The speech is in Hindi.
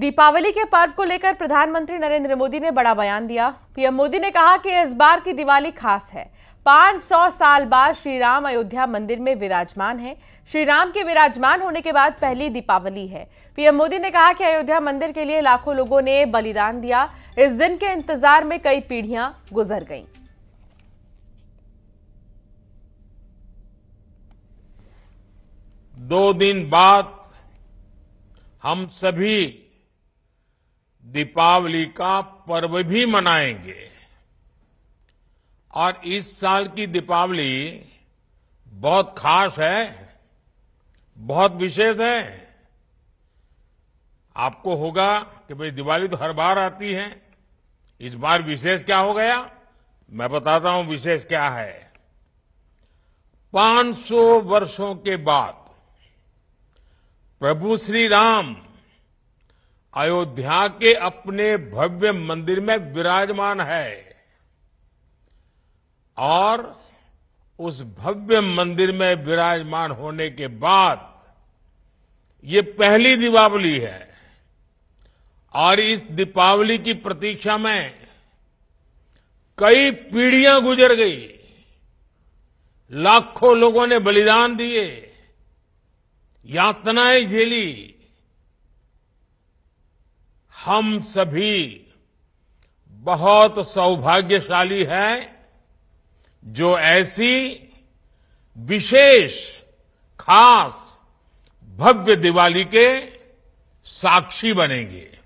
दीपावली के पर्व को लेकर प्रधानमंत्री नरेंद्र मोदी ने बड़ा बयान दिया पीएम मोदी ने कहा कि इस बार की दिवाली खास है 500 साल बाद श्री राम अयोध्या मंदिर में विराजमान है श्री राम के विराजमान होने के बाद पहली दीपावली है पीएम मोदी ने कहा कि अयोध्या मंदिर के लिए लाखों लोगों ने बलिदान दिया इस दिन के इंतजार में कई पीढ़ियां गुजर गईं। दो दिन बाद हम सभी दीपावली का पर्व भी मनाएंगे और इस साल की दीपावली बहुत खास है बहुत विशेष है आपको होगा कि भाई दिवाली तो हर बार आती है इस बार विशेष क्या हो गया मैं बताता हूं विशेष क्या है 500 वर्षों के बाद प्रभु श्री राम अयोध्या के अपने भव्य मंदिर में विराजमान है और उस भव्य मंदिर में विराजमान होने के बाद ये पहली दीपावली है और इस दीपावली की प्रतीक्षा में कई पीढ़ियां गुजर गई लाखों लोगों ने बलिदान दिए यातनाएं झेली हम सभी बहुत सौभाग्यशाली हैं जो ऐसी विशेष खास भव्य दिवाली के साक्षी बनेंगे